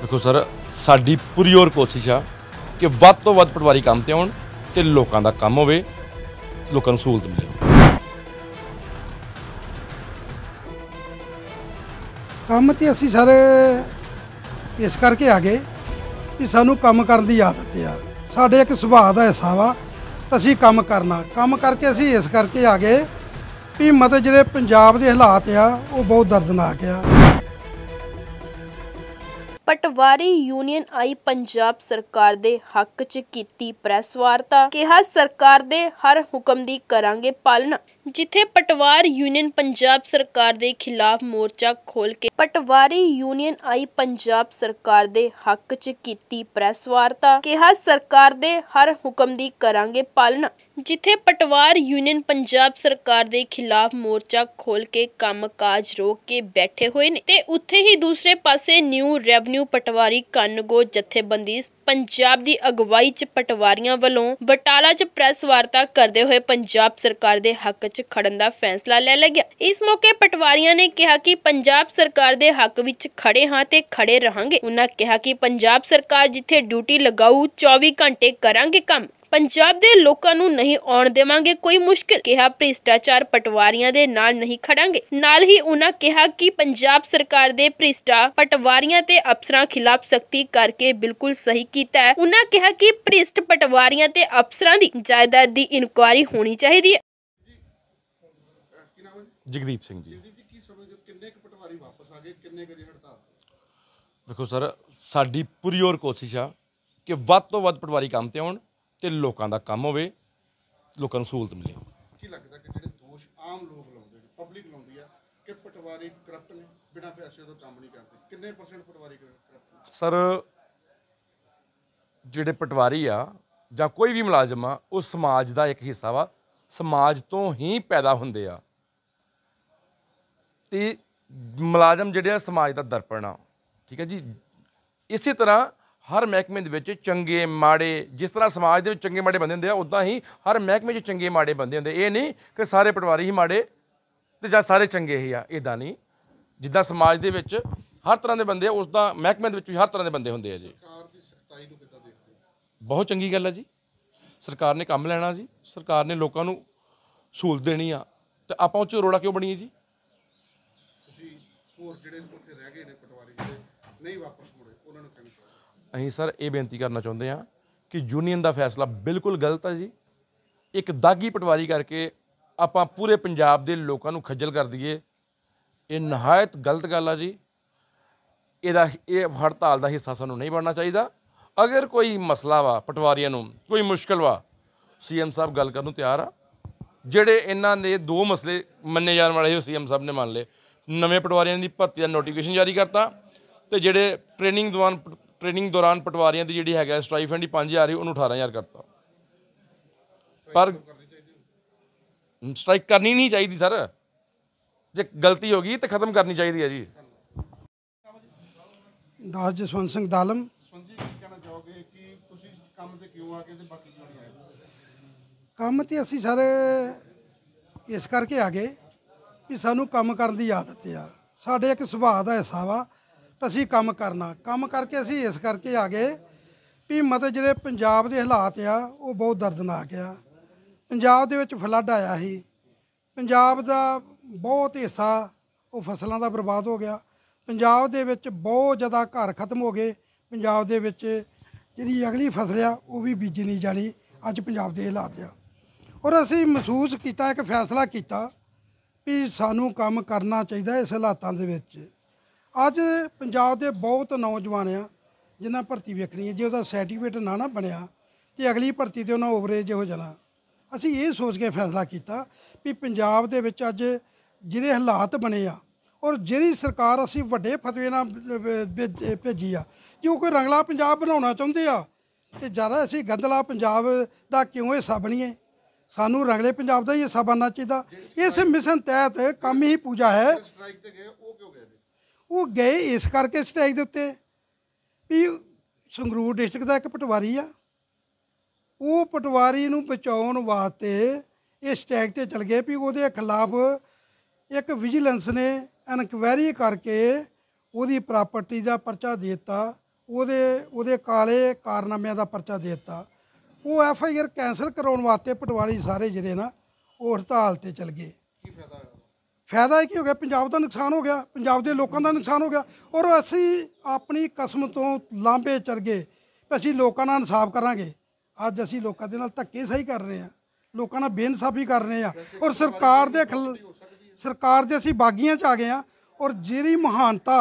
ਦੇਖੋ ਸਰ ਸਾਡੀ ਪੂਰੀ ਔਰ ਕੋਸ਼ਿਸ਼ ਆ ਕਿ ਵੱਧ ਤੋਂ ਵੱਧ ਪਟਵਾਰੀ ਕੰਮ ਤੇ ਆਉਣ ਤੇ ਲੋਕਾਂ ਦਾ ਕੰਮ ਹੋਵੇ ਲੋਕਾਂ ਨੂੰ ਸਹੂਲਤ ਮਿਲੇ ਕੰਮ ਤੇ ਅਸੀਂ ਸਾਰੇ ਇਸ ਕਰਕੇ ਆ ਗਏ ਕਿ ਸਾਨੂੰ ਕੰਮ ਕਰਨ ਦੀ ਆਦਤ ਆ ਸਾਡੇ ਇੱਕ ਸੁਭਾਅ ਦਾ ਹਿੱਸਾ ਵਾ ਅਸੀਂ ਕੰਮ ਕਰਨਾ ਕੰਮ ਕਰਕੇ ਅਸੀਂ ਇਸ ਕਰਕੇ ਆ ਗਏ ਵੀ ਮਤ ਜਿਹੜੇ ਪੰਜਾਬ ਦੇ ਹਾਲਾਤ ਆ ਉਹ ਬਹੁਤ ਦਰਦਨਾਕ ਆ ਪਟਵਾਰੀ ਯੂਨੀਅਨ ਆਈ ਪੰਜਾਬ ਸਰਕਾਰ ਦੇ ਹੱਕ 'ਚ ਕੀਤੀ ਪ੍ਰੈਸ ਵਾਰਤਾ ਕਿਹਾ ਸਰਕਾਰ ਦੇ ਹਰ ਹੁਕਮ ਦੀ ਕਰਾਂਗੇ ਪਾਲਣਾ ਜਿੱਥੇ ਪਟਵਾਰ ਯੂਨੀਅਨ ਪੰਜਾਬ ਸਰਕਾਰ ਦੇ ਖਿਲਾਫ ਮੋਰਚਾ ਖੋਲ ਕੇ ਪਟਵਾਰੀ ਯੂਨੀਅਨ ਆਈ ਪੰਜਾਬ ਸਰਕਾਰ ਦੇ ਹੱਕ 'ਚ ਕੀਤੀ ਪ੍ਰੈਸ ਵਾਰਤਾ ਕਿਹਾ ਸਰਕਾਰ ਦੇ ਹਰ ਹੁਕਮ ਦੀ ਕਰਾਂਗੇ ਪਾਲਣਾ ਜਿੱਥੇ ਪਟਵਾਰ ਯੂਨੀਅਨ ਪੰਜਾਬ ਸਰਕਾਰ ਦੇ ਖਿਲਾਫ ਮੋਰਚਾ ਖੋਲ ਕੇ ਕੰਮਕਾਜ ਰੋਕ ਕੇ ਬੈਠੇ ਹੋਏ ਨੇ ਤੇ ਉੱਥੇ ਹੀ ਦੂਸਰੇ ਪਾਸੇ ਨਿਊ ਰੈਵਨਿਊ ਪਟਵਾਰੀ ਕੰਨਗੋ ਜਥੇਬੰਦੀ ਪੰਜਾਬ ਦੀ ਅਗਵਾਈ 'ਚ ਪਟਵਾਰੀਆਂ ਵੱਲੋਂ ਬਟਾਲਾ 'ਚ ਪ੍ਰੈਸ ਵਾਰਤਾ ਕਰਦੇ ਹੋਏ ਪੰਜਾਬ ਸਰਕਾਰ ਦੇ ਹੱਕ 'ਚ ਖੜਨ ਦਾ ਫੈਸਲਾ ਲੈ ਲਿਆ ਇਸ ਮੌਕੇ ਪਟਵਾਰੀਆਂ ਨੇ ਕਿਹਾ ਕਿ ਪੰਜਾਬ ਸਰਕਾਰ ਦੇ ਹੱਕ ਵਿੱਚ ਖੜੇ ਹਾਂ ਤੇ ਖੜੇ ਰਹਾਂਗੇ ਉਹਨਾਂ ਕਿਹਾ ਕਿ ਪੰਜਾਬ ਸਰਕਾਰ ਜਿੱਥੇ ਡਿਊਟੀ ਲਗਾਉ 24 ਘੰਟੇ ਕਰਾਂਗੇ ਕੰਮ ਪੰਜਾਬ ਦੇ ਲੋਕਾਂ ਨੂੰ ਨਹੀਂ ਆਉਣ ਦੇਵਾਂਗੇ ਕੋਈ ਮੁਸ਼ਕਿਲ ਕਿਹਾ ਭ੍ਰਿਸ਼ਟਾਚਾਰ ਪਟਵਾਰੀਆਂ ਦੇ ਨਾਲ ਨਹੀਂ ਖੜਾਂਗੇ ਨਾਲ ਹੀ ਉਹਨਾਂ ਕਿਹਾ ਕਿ ਪੰਜਾਬ ਸਰਕਾਰ ਦੇ ਭ੍ਰਿਸ਼ਟਾ ਪਟਵਾਰੀਆਂ ਤੇ ਅਫਸਰਾਂ ਖਿਲਾਫ ਸਖਤੀ ਕਰਕੇ ਬਿਲਕੁਲ ਸਹੀ ਕੀਤਾ ਹੈ ਉਹਨਾਂ ਕਿਹਾ ਕਿ ਭ੍ਰਿਸ਼ਟ ਪਟਵਾਰੀਆਂ ਤੇ ਅਫਸਰਾਂ ਦੀ ਜਾਇਦਾਦ ਦੀ ਇਨਕੁਆਰੀ ਹੋਣੀ ਚਾਹੀਦੀ ਹੈ ਜਗਦੀਪ ਸਿੰਘ ਜੀ ਕੀ ਕਿੰਨੇ ਪਟਵਾਰੀ ਵਾਪਸ ਆ ਗਏ ਕਿੰਨੇ ਦੇਖੋ ਸਰ ਸਾਡੀ ਪੂਰੀ ਔਰ ਕੋਸ਼ਿਸ਼ ਆ ਕਿ ਵੱਧ ਤੋਂ ਵੱਧ ਪਟਵਾਰੀ ਕੰਮ ਤੇ ਆਉਣ ਤੇ ਲੋਕਾਂ ਦਾ ਕੰਮ ਹੋਵੇ ਲੋਕਾਂ ਨੂੰ ਸਹੂਲਤ ਮਿਲੇ ਕੀ ਲੱਗਦਾ ਕਿ ਜਿਹੜੇ ਦੋਸ਼ ਆਮ ਲੋਕ ਲਾਉਂਦੇ ਨੇ ਪਬਲਿਕ ਲਾਉਂਦੀ ਆ ਕਿ ਪਟਵਾਰੀ ਕਰਪਟ ਨੇ ਬਿਨਾਂ ਪੈਸੇ ਤੋਂ ਕੰਮ ਨਹੀਂ ਕਰਦੇ ਕਿੰਨੇ ਪਰਸੈਂਟ ਪਟਵਾਰੀ ਕਰਪਟ ਸਰ ਜਿਹੜੇ ਪਟਵਾਰੀ ਆ ਜਾਂ ਕੋਈ ਵੀ ਮੁਲਾਜ਼ਮ ਆ ਉਹ ਸਮਾਜ ਦਾ ਇੱਕ ਹਿੱਸਾ ਵਾ ਸਮਾਜ ਤੋਂ ਹੀ ਪੈਦਾ ਹੁੰਦੇ ਆ ਤੇ ਮੁਲਾਜ਼ਮ ਜਿਹੜੇ ਆ ਸਮਾਜ ਦਾ ਦਰਪਣ ਆ ਠੀਕ ਹੈ ਜੀ ਇਸੇ ਤਰ੍ਹਾਂ ਹਰ ਮਹਿਕਮੇ ਦੇ ਵਿੱਚ ਚੰਗੇ ਮਾੜੇ ਜਿਸ ਤਰ੍ਹਾਂ ਸਮਾਜ ਦੇ ਵਿੱਚ ਚੰਗੇ ਮਾੜੇ ਬੰਦੇ ਹੁੰਦੇ ਆ ਉਦਾਂ ਹੀ ਹਰ ਮਹਿਕਮੇ 'ਚ ਚੰਗੇ ਮਾੜੇ ਬੰਦੇ ਹੁੰਦੇ ਇਹ ਨਹੀਂ ਕਿ ਸਾਰੇ ਪਟਵਾਰੀ ਹੀ ਮਾੜੇ ਤੇ ਜਾਂ ਸਾਰੇ ਚੰਗੇ ਹੀ ਆ ਇਦਾਂ ਨਹੀਂ ਜਿੱਦਾਂ ਸਮਾਜ ਦੇ ਵਿੱਚ ਹਰ ਤਰ੍ਹਾਂ ਦੇ ਬੰਦੇ ਆ ਉਸ ਦਾ ਮਹਿਕਮੇ ਦੇ ਵਿੱਚ ਹਰ ਤਰ੍ਹਾਂ ਦੇ ਬੰਦੇ ਹੁੰਦੇ ਆ ਜੀ ਸਰਕਾਰ ਦੀ ਸਖਤਾਈ ਨੂੰ ਕਿੱਦਾਂ ਦੇਖਦੇ ਬਹੁਤ ਚੰਗੀ ਗੱਲ ਆ ਜੀ ਸਰਕਾਰ ਨੇ ਕੰਮ ਲੈਣਾ ਜੀ ਸਰਕਾਰ ਨੇ ਲੋਕਾਂ ਨੂੰ ਸਹੂਲਤ ਦੇਣੀ ਆ ਤੇ ਆਪਾਂ ਉੱਚ ਰੋੜਾ ਕਿਉਂ ਬਣੀਏ ਜੀ ਤੁਸੀਂ ਹੋਰ ਜਿਹੜੇ ਉੱਥੇ ਰਹਿ ਗਏ ਨੇ ਪਟਵਾਰੀ ਜਿਹੜੇ ਨਹੀਂ ਵਾਪਸ ਅਸੀਂ ਸਰ ਇਹ ਬੇਨਤੀ ਕਰਨਾ ਚਾਹੁੰਦੇ ਹਾਂ ਕਿ ਯੂਨੀਅਨ ਦਾ ਫੈਸਲਾ ਬਿਲਕੁਲ ਗਲਤ ਹੈ ਜੀ ਇੱਕ ਦਾਗੀ ਪਟਵਾਰੀ ਕਰਕੇ ਆਪਾਂ ਪੂਰੇ ਪੰਜਾਬ ਦੇ ਲੋਕਾਂ ਨੂੰ ਖੱਜਲ ਕਰ ਦਈਏ ਇਹ ਨਹਾਇਤ ਗਲਤ ਗੱਲ ਆ ਜੀ ਇਹਦਾ ਇਹ ਹੜਤਾਲ ਦਾ ਹਿੱਸਾ ਸਾਨੂੰ ਨਹੀਂ ਬਣਨਾ ਚਾਹੀਦਾ ਅਗਰ ਕੋਈ ਮਸਲਾ ਵਾ ਪਟਵਾਰੀਆਂ ਨੂੰ ਕੋਈ ਮੁਸ਼ਕਲ ਵਾ ਸੀਐਮ ਸਾਹਿਬ ਗੱਲ ਕਰਨ ਨੂੰ ਤਿਆਰ ਆ ਜਿਹੜੇ ਇਹਨਾਂ ਦੇ ਦੋ ਮਸਲੇ ਮੰਨੇ ਜਾਣ ਵਾਲੇ ਹੋ ਸੀਐਮ ਸਾਹਿਬ ਨੇ ਮੰਨ ਲਏ ਨਵੇਂ ਪਟਵਾਰੀਆਂ ਦੀ ਭਰਤੀ ਦਾ ਨੋਟੀਫਿਕੇਸ਼ਨ ਜਾਰੀ ਕਰਤਾ ਤੇ ਜਿਹੜੇ ਟ੍ਰੇਨਿੰਗ ਦੌਰਾਨ ਟ੍ਰੇਨਿੰਗ ਦੌਰਾਨ ਪਟਵਾਰੀਆਂ ਦੀ ਜਿਹੜੀ ਹੈਗਾ ਸਟ੍ਰਾਈਫੈਂਡ ਦੀ 5000 ਰਹੀ ਉਹਨੂੰ 18000 ਕਰਤਾ ਪਰ ਸਟ੍ਰਾਈਕ ਕਰਨੀ ਨਹੀਂ ਚਾਹੀਦੀ ਸਰ ਜੇ ਗਲਤੀ ਹੋ ਗਈ ਤੇ ਖਤਮ ਕਰਨੀ ਚਾਹੀਦੀ ਹੈ ਜੀ ਦਾਸ ਜਸਵੰਤ ਸਿੰਘ ਦਾਲਮ ਕਹਿਣਾ ਚਾਹੋਗੇ ਕਿ ਤੁਸੀਂ ਕੰਮ ਤੇ ਕਿਉਂ ਤੇ ਬਾਕੀ ਕੰਮ ਤੇ ਅਸੀਂ ਸਾਰੇ ਇਸ ਕਰਕੇ ਆ ਗਏ ਕਿ ਸਾਨੂੰ ਕੰਮ ਕਰਨ ਦੀ ਆਦਤ ਆ ਸਾਡੇ ਇੱਕ ਸੁਭਾਅ ਦਾ ਹਿੱਸਾ ਵਾ ਅਸੀਂ ਕੰਮ ਕਰਨਾ ਕੰਮ ਕਰਕੇ ਅਸੀਂ ਇਸ ਕਰਕੇ ਆ ਗਏ ਵੀ ਮਤੇ ਜਿਹੜੇ ਪੰਜਾਬ ਦੇ ਹਾਲਾਤ ਆ ਉਹ ਬਹੁਤ ਦਰਦਨਾਕ ਆ ਪੰਜਾਬ ਦੇ ਵਿੱਚ ਫਲੱਡ ਆਇਆ ਸੀ ਪੰਜਾਬ ਦਾ ਬਹੁਤ ਹਿੱਸਾ ਉਹ ਫਸਲਾਂ ਦਾ ਬਰਬਾਦ ਹੋ ਗਿਆ ਪੰਜਾਬ ਦੇ ਵਿੱਚ ਬਹੁਤ ਜ਼ਿਆਦਾ ਘਰ ਖਤਮ ਹੋ ਗਏ ਪੰਜਾਬ ਦੇ ਵਿੱਚ ਜਿਹੜੀ ਅਗਲੀ ਫਸਲ ਆ ਉਹ ਵੀ ਬੀਜੀ ਨਹੀਂ ਜਾਣੀ ਅੱਜ ਪੰਜਾਬ ਦੇ ਹਾਲਾਤ ਆ ਔਰ ਅਸੀਂ ਮਹਿਸੂਸ ਕੀਤਾ ਇੱਕ ਫੈਸਲਾ ਕੀਤਾ ਵੀ ਸਾਨੂੰ ਕੰਮ ਕਰਨਾ ਚਾਹੀਦਾ ਇਸ ਹਾਲਾਤਾਂ ਦੇ ਵਿੱਚ ਅੱਜ ਪੰਜਾਬ ਦੇ ਬਹੁਤ ਨੌਜਵਾਨ ਆ ਜਿਨ੍ਹਾਂ ਭਰਤੀ ਵੇਖਣੀ ਹੈ ਜੇ ਉਹਦਾ ਸਰਟੀਫਿਕੇਟ ਨਾ ਨਾ ਬਣਿਆ ਤੇ ਅਗਲੀ ਭਰਤੀ ਤੇ ਉਹਨਾਂ ਓਵਰੇਜ ਹੋ ਜਾਣਾ ਅਸੀਂ ਇਹ ਸੋਚ ਕੇ ਫੈਸਲਾ ਕੀਤਾ ਵੀ ਪੰਜਾਬ ਦੇ ਵਿੱਚ ਅੱਜ ਜਿਹੜੇ ਹਾਲਾਤ ਬਣੇ ਆ ਔਰ ਜਿਹੜੀ ਸਰਕਾਰ ਅਸੀਂ ਵੱਡੇ ਫਤਵੇ ਨਾਲ ਭੇਜੀ ਆ ਉਹ ਕੋਈ ਰੰਗਲਾ ਪੰਜਾਬ ਬਣਾਉਣਾ ਚਾਹੁੰਦੇ ਆ ਤੇ ਜ਼ਿਆਦਾ ਅਸੀਂ ਗੰਦਲਾ ਪੰਜਾਬ ਦਾ ਕਿਉਂ ਹਿੱਸਾ ਬਣੀਏ ਸਾਨੂੰ ਰੰਗਲੇ ਪੰਜਾਬ ਦਾ ਹੀ ਹਿੱਸਾ ਬਣਨਾ ਚਾਹੀਦਾ ਇਸ ਮਿਸ਼ਨ ਤਹਿਤ ਕੰਮ ਹੀ ਪੂਜਾ ਹੈ ਉਹ ਗਏ ਇਸ ਕਰਕੇ ਸਟ੍ਰਾਈਕ ਦੇ ਉੱਤੇ ਵੀ ਸੰਗਰੂਰ ਡਿਸਟ੍ਰਿਕਟ ਦਾ ਇੱਕ ਪਟਵਾਰੀ ਆ ਉਹ ਪਟਵਾਰੀ ਨੂੰ ਬਚਾਉਣ ਵਾਸਤੇ ਇਹ ਸਟ੍ਰਾਈਕ ਤੇ ਚਲ ਗਏ ਵੀ ਉਹਦੇ ਖਿਲਾਫ ਇੱਕ ਵਿਜੀਲੈਂਸ ਨੇ ਇਨਕੁਆਇਰੀ ਕਰਕੇ ਉਹਦੀ ਪ੍ਰਾਪਰਟੀ ਦਾ ਪਰਚਾ ਦੇ ਦਿੱਤਾ ਉਹਦੇ ਉਹਦੇ ਕਾਲੇ ਕਾਰਨਾਮਿਆਂ ਦਾ ਪਰਚਾ ਦੇ ਦਿੱਤਾ ਉਹ ਐਫ ਆਈ ਆਰ ਕੈਨਸਲ ਕਰਾਉਣ ਵਾਸਤੇ ਪਟਵਾਰੀ ਸਾਰੇ ਜਿਹੜੇ ਨਾ ਉਹ ਹੜਤਾਲ ਤੇ ਚਲ ਗਏ ਕੀ ਫਾਇਦਾ ਫਾਇਦਾ ਕੀ ਹੋ ਗਿਆ ਪੰਜਾਬ ਦਾ ਨੁਕਸਾਨ ਹੋ ਗਿਆ ਪੰਜਾਬ ਦੇ ਲੋਕਾਂ ਦਾ ਨੁਕਸਾਨ ਹੋ ਗਿਆ ਔਰ ਅਸੀਂ ਆਪਣੀ ਕਸਮ ਤੋਂ ਲਾਂਬੇ ਚੜ ਗਏ ਅਸੀਂ ਲੋਕਾਂ ਨਾਲ ਇਨਸਾਫ ਕਰਾਂਗੇ ਅੱਜ ਅਸੀਂ ਲੋਕਾਂ ਦੇ ਨਾਲ ਧੱਕੇ ਸਹੀ ਕਰ ਰਹੇ ਆ ਲੋਕਾਂ ਨਾਲ ਬੇਇਨਸਾਫੀ ਕਰ ਰਹੇ ਆ ਔਰ ਸਰਕਾਰ ਦੇ ਸਰਕਾਰ ਦੇ ਅਸੀਂ ਬਾਗੀਆਂ ਚ ਆ ਗਏ ਆ ਔਰ ਜਿਹੜੀ ਮਹਾਨਤਾ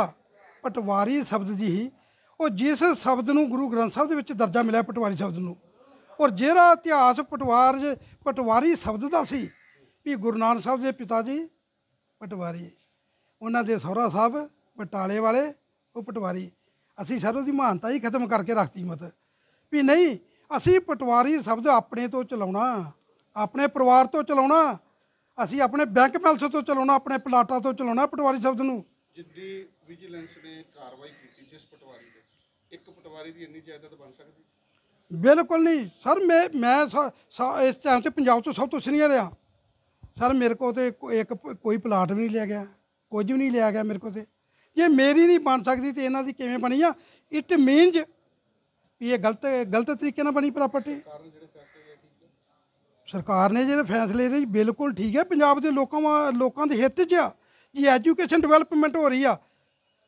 ਪਟਵਾਰੀ ਸ਼ਬਦ ਦੀ ਹੀ ਉਹ ਜਿਸ ਸ਼ਬਦ ਨੂੰ ਗੁਰੂ ਗ੍ਰੰਥ ਸਾਹਿਬ ਦੇ ਵਿੱਚ ਦਰਜਾ ਮਿਲਿਆ ਪਟਵਾਰੀ ਸ਼ਬਦ ਨੂੰ ਔਰ ਜਿਹੜਾ ਇਤਿਹਾਸ ਪਟਵਾਰ ਪਟਵਾਰੀ ਸ਼ਬਦ ਦਾ ਸੀ ਵੀ ਗੁਰੂ ਨਾਨਕ ਸਾਹਿਬ ਦੇ ਪਿਤਾ ਜੀ ਪਟਵਾਰੀ ਉਹਨਾਂ ਦੇ ਸਹੁਰਾ ਸਾਹਿਬ ਬਟਾਲੇ ਵਾਲੇ ਉਹ ਪਟਵਾਰੀ ਅਸੀਂ ਸਰੋਂ ਦੀ ਮਹਾਨਤਾ ਹੀ ਖਤਮ ਕਰਕੇ ਰੱਖਤੀ ਮਤ ਵੀ ਨਹੀਂ ਅਸੀਂ ਪਟਵਾਰੀ ਸ਼ਬਦ ਆਪਣੇ ਤੋਂ ਚਲਾਉਣਾ ਆਪਣੇ ਪਰਿਵਾਰ ਤੋਂ ਚਲਾਉਣਾ ਅਸੀਂ ਆਪਣੇ ਬੈਂਕ ਮੈਲਸ ਤੋਂ ਚਲਾਉਣਾ ਆਪਣੇ ਪਲਾਟਾਂ ਤੋਂ ਚਲਾਉਣਾ ਪਟਵਾਰੀ ਸ਼ਬਦ ਨੂੰ ਜਿੱਦੀ ਵਿਜੀਲੈਂਸ ਨੇ ਕਾਰਵਾਈ ਕੀਤੀ ਜਿਸ ਪਟਵਾਰੀ ਦੇ ਇੱਕ ਪਟਵਾਰੀ ਦੀ ਇੰਨੀ ਜਾਇਦਾਦ ਬਣ ਸਕਦੀ ਬਿਲਕੁਲ ਨਹੀਂ ਸਰ ਮੈਂ ਮੈਂ ਇਸ ਟਾਈਮ ਤੇ ਪੰਜਾਬ ਤੋਂ ਸਭ ਤੋਂ ਸੀਨੀਅਰ ਆ ਸਰ ਮੇਰੇ ਕੋਲ ਤੇ ਇੱਕ ਕੋਈ ਪਲਾਟ ਵੀ ਨਹੀਂ ਲਿਆ ਗਿਆ ਕੁਝ ਵੀ ਨਹੀਂ ਲਿਆ ਗਿਆ ਮੇਰੇ ਕੋਲ ਤੇ ਜੇ ਮੇਰੀ ਨਹੀਂ ਬਣ ਸਕਦੀ ਤੇ ਇਹਨਾਂ ਦੀ ਕਿਵੇਂ ਬਣੀ ਆ ਇਟ ਮੀਨਜ਼ ਵੀ ਇਹ ਗਲਤ ਗਲਤ ਤਰੀਕੇ ਨਾਲ ਬਣੀ ਪ੍ਰਾਪਰਟੀ ਸਰਕਾਰ ਨੇ ਜਿਹੜੇ ਫੈਸਲੇ ਨੇ ਬਿਲਕੁਲ ਠੀਕ ਹੈ ਪੰਜਾਬ ਦੇ ਲੋਕਾਂ ਲੋਕਾਂ ਦੇ ਹਿੱਤ 'ਚ ਆ ਜੀ ਐਜੂਕੇਸ਼ਨ ਡਿਵੈਲਪਮੈਂਟ ਹੋ ਰਹੀ ਆ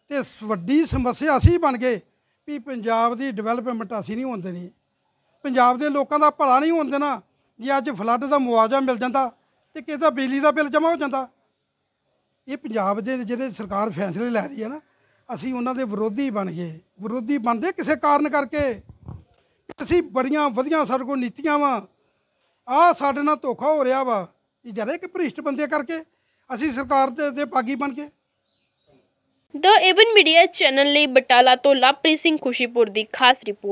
ਤੇ ਵੱਡੀ ਸਮੱਸਿਆ ਅਸੀਂ ਬਣ ਗਏ ਵੀ ਪੰਜਾਬ ਦੀ ਡਿਵੈਲਪਮੈਂਟ ਅਸੀਂ ਨਹੀਂ ਹੋਣ ਦੇਣੀ ਪੰਜਾਬ ਦੇ ਲੋਕਾਂ ਦਾ ਭਲਾ ਨਹੀਂ ਹੋਣ ਦੇਣਾ ਜੇ ਅੱਜ ਫਲੱਡ ਦਾ ਮੁਆਵਜ਼ਾ ਮਿਲ ਜਾਂਦਾ ਤੇ ਕਿਸੇ ਦਾ ਬਿਜਲੀ ਦਾ ਬਿੱਲ ਜਮ੍ਹਾਂ ਹੋ ਜਾਂਦਾ ਇਹ ਪੰਜਾਬ ਦੇ ਜਿਹੜੇ ਸਰਕਾਰ ਫੈਸਲੇ ਲੈ ਰਹੀ ਹੈ ਨਾ ਅਸੀਂ ਉਹਨਾਂ ਦੇ ਵਿਰੋਧੀ ਬਣ ਗਏ ਵਿਰੋਧੀ ਬਣਦੇ ਕਿਸੇ ਕਾਰਨ ਕਰਕੇ ਅਸੀਂ ਬੜੀਆਂ ਵਧੀਆਂ ਸਾਡੇ ਕੋਲ ਨੀਤੀਆਂ ਵਾ ਆ ਸਾਡੇ ਨਾਲ ਧੋਖਾ ਹੋ ਰਿਹਾ ਵਾ ਇਹ ਜਰੇ ਕਿ ਭ੍ਰਿਸ਼ਟ ਬੰਦੇ ਕਰਕੇ ਅਸੀਂ ਸਰਕਾਰ ਦੇ ਦੇ ਪਾਗੀ ਬਣ ਕੇ ਦ ਇਵਨ ਮੀਡੀਆ ਚੈਨਲ ਲਈ ਬਟਾਲਾ ਤੋਂ ਲਵਪ੍ਰੀਤ ਸਿੰਘ ਖੁਸ਼ੀਪੁਰ ਦੀ ਖਾਸ ਰਿਪੋਰਟ